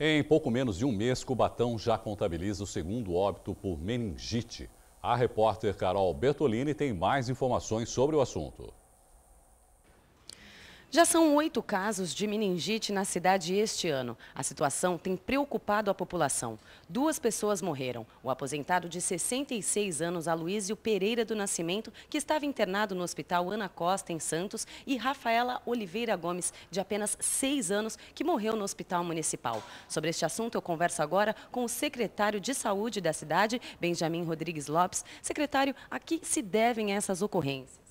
Em pouco menos de um mês, Cubatão já contabiliza o segundo óbito por meningite. A repórter Carol Bertolini tem mais informações sobre o assunto. Já são oito casos de meningite na cidade este ano. A situação tem preocupado a população. Duas pessoas morreram. O aposentado de 66 anos, Aloysio Pereira do Nascimento, que estava internado no Hospital Ana Costa, em Santos, e Rafaela Oliveira Gomes, de apenas seis anos, que morreu no Hospital Municipal. Sobre este assunto, eu converso agora com o secretário de Saúde da cidade, Benjamin Rodrigues Lopes. Secretário, a que se devem essas ocorrências?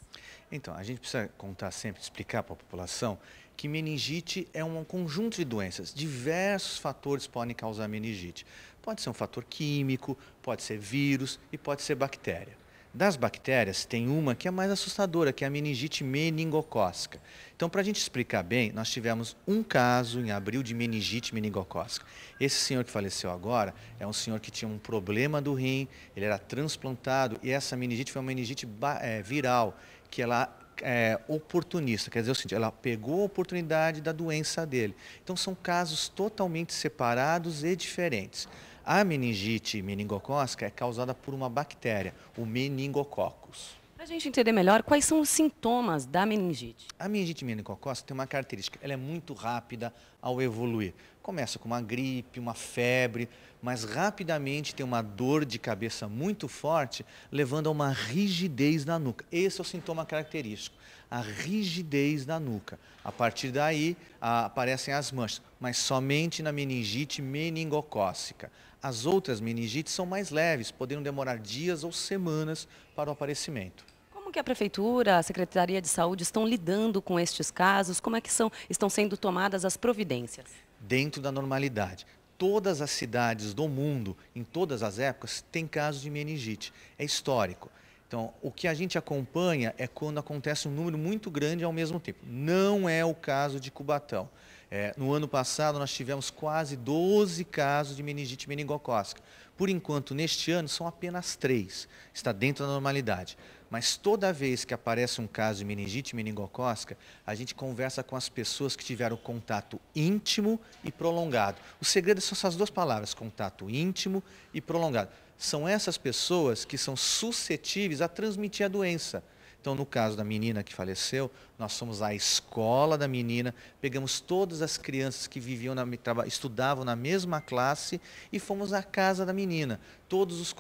Então, a gente precisa contar sempre, explicar para a população que meningite é um conjunto de doenças. Diversos fatores podem causar meningite. Pode ser um fator químico, pode ser vírus e pode ser bactéria. Das bactérias, tem uma que é mais assustadora, que é a meningite meningocócica. Então, para a gente explicar bem, nós tivemos um caso em abril de meningite meningocócica. Esse senhor que faleceu agora é um senhor que tinha um problema do rim, ele era transplantado e essa meningite foi uma meningite é, viral, que ela é, oportunista, quer dizer o seguinte, ela pegou a oportunidade da doença dele. Então, são casos totalmente separados e diferentes. A meningite meningocócica é causada por uma bactéria, o meningococcus. Para a gente entender melhor, quais são os sintomas da meningite? A meningite meningocócica tem uma característica, ela é muito rápida ao evoluir. Começa com uma gripe, uma febre, mas rapidamente tem uma dor de cabeça muito forte, levando a uma rigidez na nuca. Esse é o sintoma característico a rigidez da nuca. A partir daí, a, aparecem as manchas, mas somente na meningite meningocócica. As outras meningites são mais leves, podendo demorar dias ou semanas para o aparecimento. Como que a prefeitura, a Secretaria de Saúde estão lidando com estes casos? Como é que são, estão sendo tomadas as providências? Dentro da normalidade todas as cidades do mundo, em todas as épocas, tem casos de meningite. É histórico. Então, o que a gente acompanha é quando acontece um número muito grande ao mesmo tempo. Não é o caso de Cubatão. É, no ano passado, nós tivemos quase 12 casos de meningite meningocócica. Por enquanto, neste ano, são apenas três. Está dentro da normalidade. Mas toda vez que aparece um caso de meningite meningocócica, a gente conversa com as pessoas que tiveram contato íntimo e prolongado. O segredo é são essas duas palavras, contato íntimo e prolongado. São essas pessoas que são suscetíveis a transmitir a doença. Então, no caso da menina que faleceu, nós fomos à escola da menina, pegamos todas as crianças que viviam na, estudavam na mesma classe e fomos à casa da menina, todos os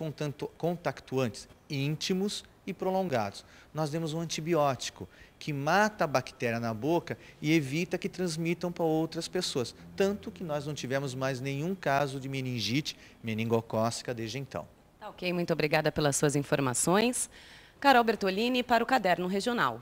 contactuantes íntimos e prolongados. Nós demos um antibiótico que mata a bactéria na boca e evita que transmitam para outras pessoas, tanto que nós não tivemos mais nenhum caso de meningite meningocócica desde então. Tá ok, muito obrigada pelas suas informações. Carol Bertolini para o Caderno Regional.